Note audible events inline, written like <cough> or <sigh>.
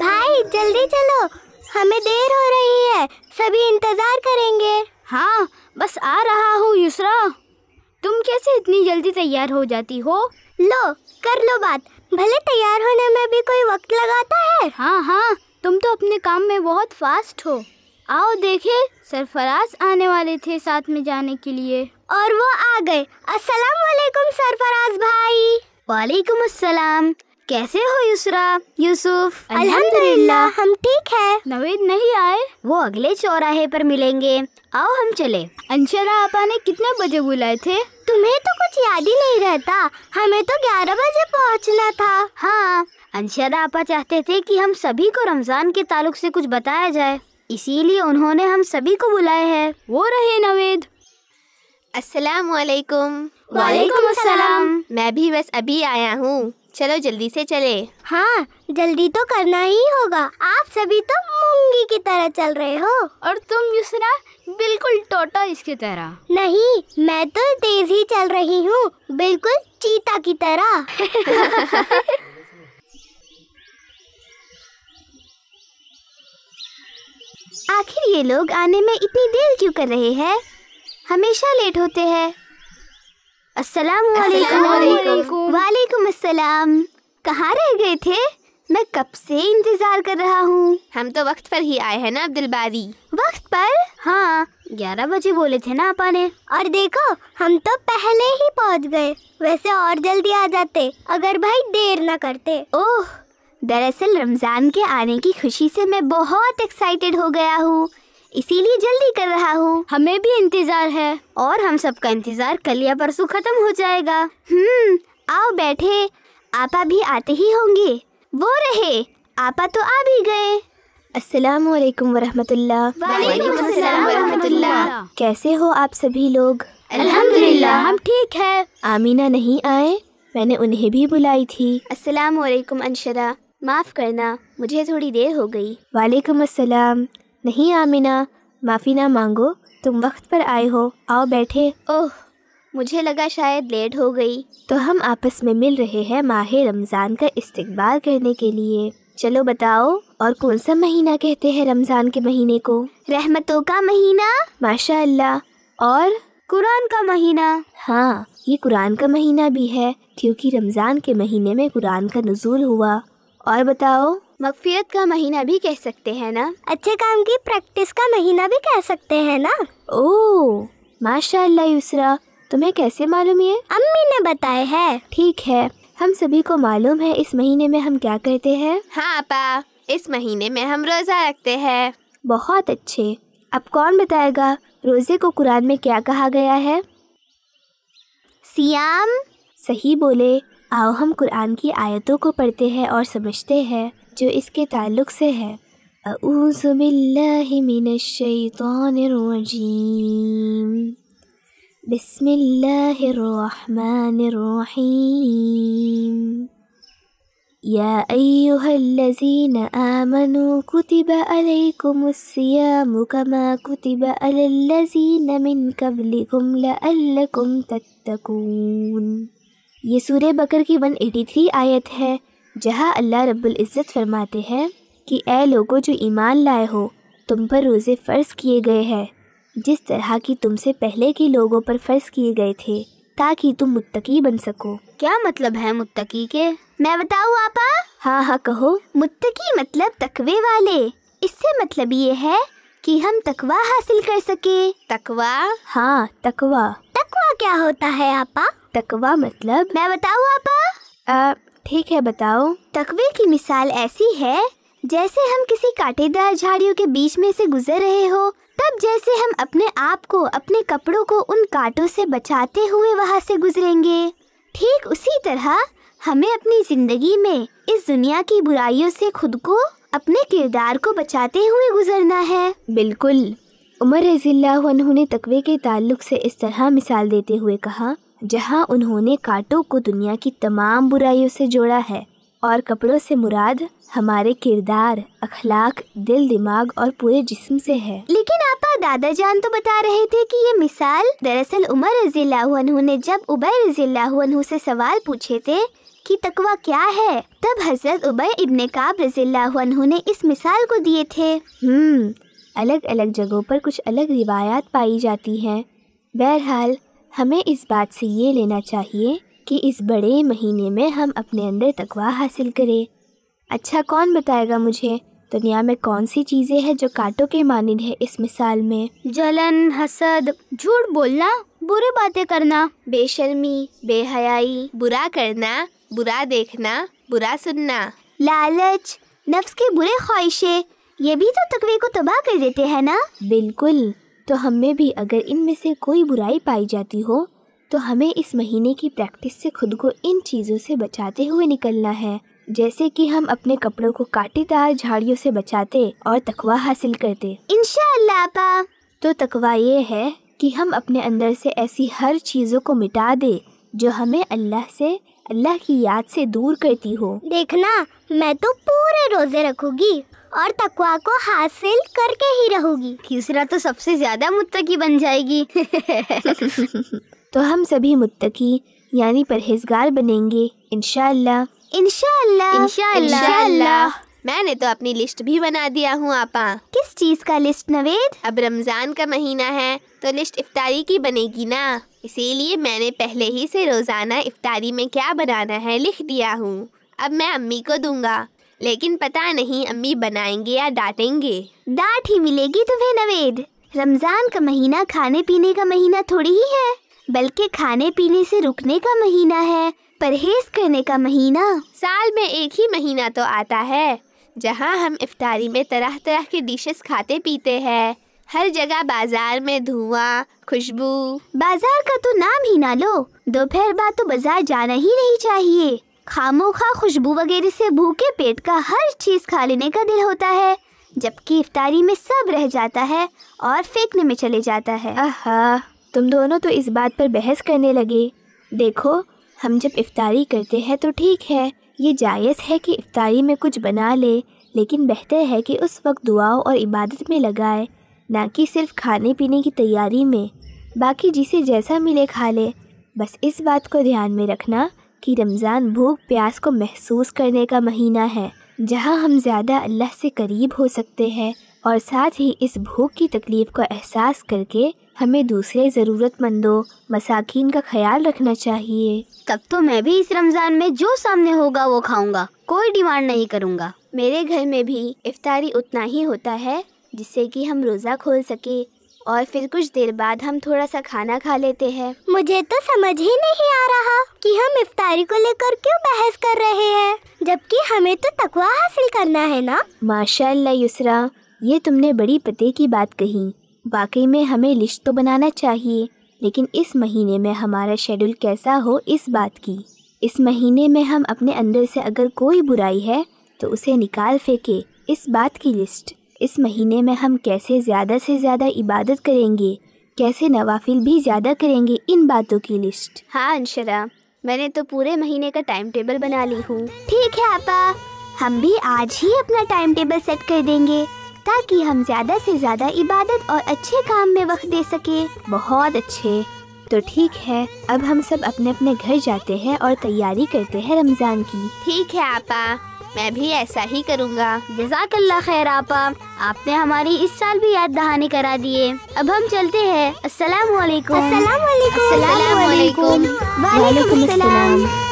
भाई जल्दी चलो हमें देर हो रही है सभी इंतजार करेंगे हाँ बस आ रहा हूँ युसरा तुम कैसे इतनी जल्दी तैयार हो जाती हो लो कर लो बात भले तैयार होने में भी कोई वक्त लगाता है हाँ हाँ तुम तो अपने काम में बहुत फास्ट हो आओ देखे सरफराज आने वाले थे साथ में जाने के लिए और वो आ गए अस्सलाम वालेकुम सरफराज भाई वालेकुम अस्सलाम कैसे हो युसरा यूसुफ अल्हम्दुलिल्लाह हम ठीक है नवीद नहीं आए वो अगले चौराहे पर मिलेंगे आओ हम चले अंशरा आपा ने कितने बजे बुलाए थे तुम्हें तो कुछ याद ही नहीं रहता हमें तो ग्यारह बजे पहुंचना था हाँ अंशरा आपा चाहते थे कि हम सभी को रमजान के ताल्लुक से कुछ बताया जाए इसीलिए उन्होंने हम सभी को बुलाए है वो रहे नवेद असलकुम वालेकुम अस्सलाम मैं भी बस अभी आया हूँ चलो जल्दी से चले हाँ जल्दी तो करना ही होगा आप सभी तो मूंगी की तरह चल रहे हो और तुम युसरा बिल्कुल टोटा इसकी तरह नहीं मैं तो तेज ही चल रही हूँ बिल्कुल चीता की तरह <laughs> आखिर ये लोग आने में इतनी देर क्यों कर रहे हैं हमेशा लेट होते हैं अस्सलाम वालेकुम अस्सलाम कहाँ रह गए थे मैं कब से इंतजार कर रहा हूँ हम तो वक्त पर ही आए हैं ना अब्दुल बारी वक्त पर हाँ ग्यारह बजे बोले थे ना आपा ने और देखो हम तो पहले ही पहुँच गए वैसे और जल्दी आ जाते अगर भाई देर ना करते ओह दरअसल रमज़ान के आने की खुशी से मैं बहुत एक्साइटेड हो गया हूँ इसीलिए जल्दी कर रहा हूँ हमें भी इंतजार है और हम सबका इंतजार कल या परसों खत्म हो जाएगा हम्म आओ बैठे आपा भी आते ही होंगे वो रहे आपा तो आ भी गए अस्सलाम वालेकुम वरहमतुल्लाह वरहमतुल्लाह कैसे हो आप सभी लोग अल्हम्दुलिल्लाह हम ठीक है आमीना नहीं आए मैंने उन्हें भी बुलाई थी अस्सलाम वालेकुम अंशरा माफ़ करना मुझे थोड़ी देर हो गई वालेकुम अस्सलाम नहीं आमिना माफ़ी ना मांगो तुम वक्त पर आए हो आओ बैठे ओह मुझे लगा शायद लेट हो गई तो हम आपस में मिल रहे हैं माह रमज़ान का इस्तकबाल करने के लिए चलो बताओ और कौन सा महीना कहते हैं रमज़ान के महीने को रहमतों का महीना माशा और कुरान का महीना हाँ ये कुरान का महीना भी है क्योंकि रमज़ान के महीने में कुरान का नजूल हुआ और बताओ मकफियत का महीना भी कह सकते हैं ना अच्छे काम की प्रैक्टिस का महीना भी कह सकते हैं ना ओ माशाल्लाह युसरा तुम्हें कैसे मालूम ये अम्मी ने बताया है ठीक है हम सभी को मालूम है इस महीने में हम क्या करते हैं हाँ पा इस महीने में हम रोज़ा रखते हैं बहुत अच्छे अब कौन बताएगा रोज़े को कुरान में क्या कहा गया है सियाम सही बोले आओ हम कुरान की आयतों को पढ़ते हैं और समझते हैं जो इसके ताल्लुक से है अऊज़बिल्लाहिमिनश्शैतानिर्रजीम बिस्मिल्लाहिर्रहमानिर्रहीम يا أيها الذين آمنوا كتب عليكم الصيام كما كتب على الذين من قبلكم لعلكم تتقون ये सूर्य बकर की 183 आयत है जहाँ अल्लाह रब्बुल इज़्ज़त फरमाते हैं कि ए लोगों जो ईमान लाए हो तुम पर रोज़े फ़र्ज़ किए गए हैं जिस तरह की तुमसे पहले के लोगों पर फ़र्ज़ किए गए थे ताकि तुम मुत्तकी बन सको क्या मतलब है मुत्तकी के मैं बताऊँ आपा हाँ हाँ कहो मुत्तकी मतलब तकवे वाले इससे मतलब ये है कि हम तकवा हासिल कर सके तकवा हाँ तकवा तकवा क्या होता है आपा तकवा मतलब मैं बताऊँ आपा आ, ठीक है बताओ तकवे की मिसाल ऐसी है जैसे हम किसी कांटेदार झाड़ियों के बीच में से गुजर रहे हो तब जैसे हम अपने आप को अपने कपड़ों को उन कांटों से बचाते हुए वहाँ से गुजरेंगे ठीक उसी तरह हमें अपनी जिंदगी में इस दुनिया की बुराइयों से खुद को अपने किरदार को बचाते हुए गुजरना है बिल्कुल उमर रजील्ला ने तकवे के ताल्लुक से इस तरह मिसाल देते हुए कहा जहां उन्होंने कांटों को दुनिया की तमाम बुराइयों से जोड़ा है और कपड़ों से मुराद हमारे किरदार अखलाक दिल दिमाग और पूरे जिस्म से है लेकिन आपा दादा जान तो बता रहे थे कि ये मिसाल दरअसल उमर रजी ने जब उबै रजी से सवाल पूछे थे कि तकवा क्या है तब हजरत उबै इब्ने काब रजी ने इस मिसाल को दिए थे हम्म अलग अलग जगहों पर कुछ अलग रिवायात पाई जाती हैं बहरहाल हमें इस बात से ये लेना चाहिए कि इस बड़े महीने में हम अपने अंदर तकवा हासिल करें अच्छा कौन बताएगा मुझे दुनिया में कौन सी चीज़ें हैं जो कांटों के मानद है इस मिसाल में जलन हसद झूठ बोलना बुरी बातें करना बेशर्मी बेहयाई बुरा करना बुरा देखना बुरा सुनना लालच नफ्स के बुरे ख्वाहिशें ये भी तो तकवे को तबाह कर देते हैं ना बिल्कुल तो हम में भी अगर इनमें से कोई बुराई पाई जाती हो तो हमें इस महीने की प्रैक्टिस से खुद को इन चीज़ों से बचाते हुए निकलना है जैसे कि हम अपने कपड़ों को तार झाड़ियों से बचाते और तकवा हासिल करते इनशाला तो तकवा ये है कि हम अपने अंदर से ऐसी हर चीज़ों को मिटा दे जो हमें अल्लाह से अल्लाह की याद से दूर करती हो देखना मैं तो पूरे रोजे रखूंगी और तकवा को हासिल करके ही रहूंगी यूसरा तो सबसे ज्यादा मुत्तकी बन जाएगी <laughs> तो हम सभी मुत्तकी यानी परहेजगार बनेंगे इनशाला इनशाला इनशाला मैंने तो अपनी लिस्ट भी बना दिया हूँ आपा किस चीज का लिस्ट नवेद अब रमजान का महीना है तो लिस्ट इफ्तारी की बनेगी ना इसीलिए मैंने पहले ही से रोजाना इफ्तारी में क्या बनाना है लिख दिया हूँ अब मैं अम्मी को दूंगा लेकिन पता नहीं अम्मी बनाएंगे या डांटेंगे डांट ही मिलेगी तुम्हें नवेद रमज़ान का महीना खाने पीने का महीना थोड़ी ही है बल्कि खाने पीने से रुकने का महीना है परहेज करने का महीना साल में एक ही महीना तो आता है जहाँ हम इफ्तारी में तरह तरह के डिशेस खाते पीते हैं हर जगह बाजार में धुआं खुशबू बाजार का तो नाम ही ना लो दोपहर बाद तो बाजार जाना ही नहीं चाहिए खामोखा खुशबू वगैरह से भूखे पेट का हर चीज़ खा लेने का दिल होता है जबकि इफ्तारी में सब रह जाता है और फेंकने में चले जाता है आहा तुम दोनों तो इस बात पर बहस करने लगे देखो हम जब इफ्तारी करते हैं तो ठीक है ये जायज़ है कि इफ्तारी में कुछ बना ले लेकिन बेहतर है कि उस वक्त दुआओं और इबादत में लगाए ना कि सिर्फ खाने पीने की तैयारी में बाकी जिसे जैसा मिले खा ले बस इस बात को ध्यान में रखना कि रमज़ान भूख प्यास को महसूस करने का महीना है जहां हम ज़्यादा अल्लाह से करीब हो सकते हैं और साथ ही इस भूख की तकलीफ़ को एहसास करके हमें दूसरे ज़रूरतमंदों मसाकिन का ख्याल रखना चाहिए तब तो मैं भी इस रमज़ान में जो सामने होगा वो खाऊंगा कोई डिमांड नहीं करूंगा मेरे घर में भी इफ्तारी उतना ही होता है जिससे कि हम रोज़ा खोल सके और फिर कुछ देर बाद हम थोड़ा सा खाना खा लेते हैं मुझे तो समझ ही नहीं आ रहा कि हम इफ्तारी को लेकर क्यों बहस कर रहे हैं जबकि हमें तो तकवा हासिल करना है ना माशाल्लाह युसरा ये तुमने बड़ी पते की बात कही वाकई में हमें लिस्ट तो बनाना चाहिए लेकिन इस महीने में हमारा शेड्यूल कैसा हो इस बात की इस महीने में हम अपने अंदर से अगर कोई बुराई है तो उसे निकाल फेंके इस बात की लिस्ट इस महीने में हम कैसे ज़्यादा से ज़्यादा इबादत करेंगे कैसे नवाफिल भी ज़्यादा करेंगे इन बातों की लिस्ट हाँ अंशरा मैंने तो पूरे महीने का टाइम टेबल बना ली हूँ ठीक है आपा हम भी आज ही अपना टाइम टेबल सेट कर देंगे ताकि हम ज़्यादा से ज़्यादा इबादत और अच्छे काम में वक्त दे सके बहुत अच्छे तो ठीक है अब हम सब अपने अपने घर जाते हैं और तैयारी करते हैं रमज़ान की ठीक है आपा मैं भी ऐसा ही करूँगा जजाकल्ला खैर आपा आपने हमारी इस साल भी याद दहानी करा दिए अब हम चलते हैं अस्सलाम वालेकुम अस्सलाम वालेकुम अस्सलाम वालेकुम वालेकुम अस्सलाम